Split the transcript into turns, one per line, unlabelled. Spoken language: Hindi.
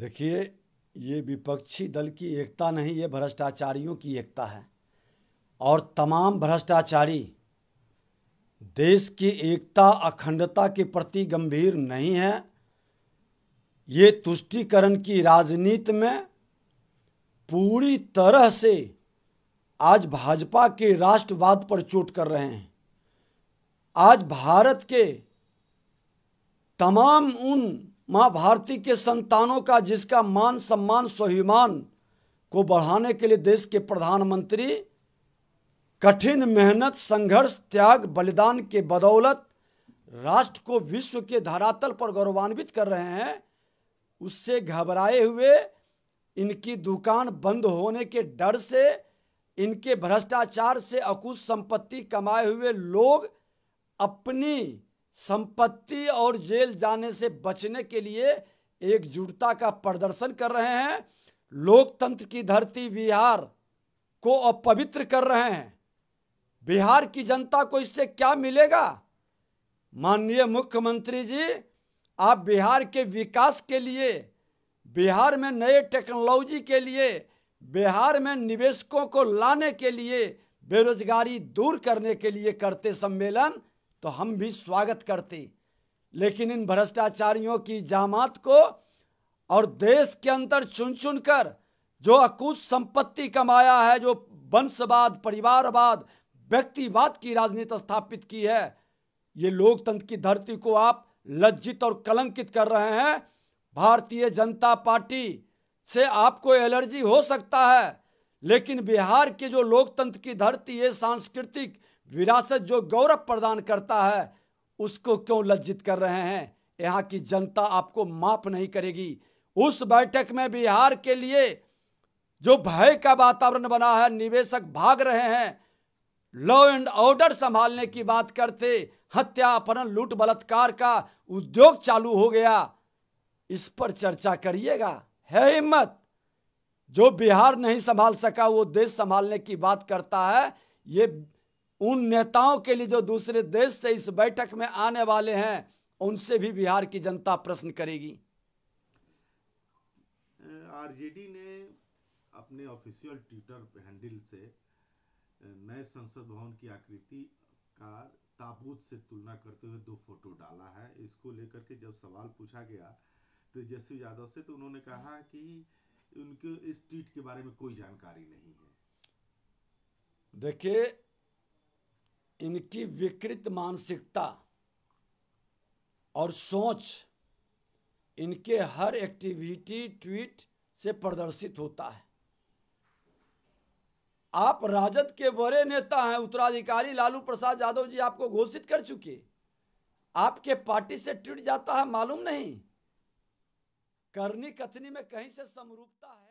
देखिए ये विपक्षी दल की एकता नहीं ये भ्रष्टाचारियों की एकता है और तमाम भ्रष्टाचारी देश की एकता अखंडता के प्रति गंभीर नहीं है ये तुष्टिकरण की राजनीति में पूरी तरह से आज भाजपा के राष्ट्रवाद पर चोट कर रहे हैं आज भारत के तमाम उन माँ भारती के संतानों का जिसका मान सम्मान स्वाभिमान को बढ़ाने के लिए देश के प्रधानमंत्री कठिन मेहनत संघर्ष त्याग बलिदान के बदौलत राष्ट्र को विश्व के धरातल पर गौरवान्वित कर रहे हैं उससे घबराए हुए इनकी दुकान बंद होने के डर से इनके भ्रष्टाचार से अकूत संपत्ति कमाए हुए लोग अपनी संपत्ति और जेल जाने से बचने के लिए एकजुटता का प्रदर्शन कर रहे हैं लोकतंत्र की धरती बिहार को अपवित्र कर रहे हैं बिहार की जनता को इससे क्या मिलेगा माननीय मुख्यमंत्री जी आप बिहार के विकास के लिए बिहार में नए टेक्नोलॉजी के लिए बिहार में निवेशकों को लाने के लिए बेरोजगारी दूर करने के लिए करते सम्मेलन तो हम भी स्वागत करते लेकिन इन भ्रष्टाचारियों की जामात को और देश के अंदर चुन चुन कर जो अकूत संपत्ति कमाया है जो वंशवाद परिवारवाद व्यक्तिवाद की राजनीति स्थापित की है ये लोकतंत्र की धरती को आप लज्जित और कलंकित कर रहे हैं भारतीय जनता पार्टी से आपको एलर्जी हो सकता है लेकिन बिहार के जो लोकतंत्र की धरती है सांस्कृतिक विरासत जो गौरव प्रदान करता है उसको क्यों लज्जित कर रहे हैं यहाँ की जनता आपको माफ नहीं करेगी उस बैठक में बिहार के लिए जो भय का वातावरण बना है निवेशक भाग रहे हैं लॉ एंड ऑर्डर संभालने की बात करते हत्या अपहरण लूट बलात्कार का उद्योग चालू हो गया इस पर चर्चा करिएगा है हिम्मत जो बिहार नहीं संभाल सका वो देश संभालने की बात करता है ये उन नेताओं के लिए जो दूसरे देश से इस बैठक में आने वाले हैं उनसे भी बिहार की जनता प्रश्न करेगी
आरजेडी ने अपने ऑफिशियल ट्विटर हैंडल से नए संसद भवन की आकृति का ताबूत से तुलना करते हुए दो फोटो डाला है इसको लेकर के जब सवाल पूछा गया तेजस्वी यादव से तो उन्होंने कहा कि उनके इस ट्वीट के बारे में कोई जानकारी नहीं है
देखिए इनकी विकृत मानसिकता और सोच इनके हर एक्टिविटी ट्वीट से प्रदर्शित होता है आप राजद के बड़े नेता हैं उत्तराधिकारी लालू प्रसाद यादव जी आपको घोषित कर चुके आपके पार्टी से ट्वीट जाता है मालूम नहीं करनी कथनी में कहीं से समरूपता है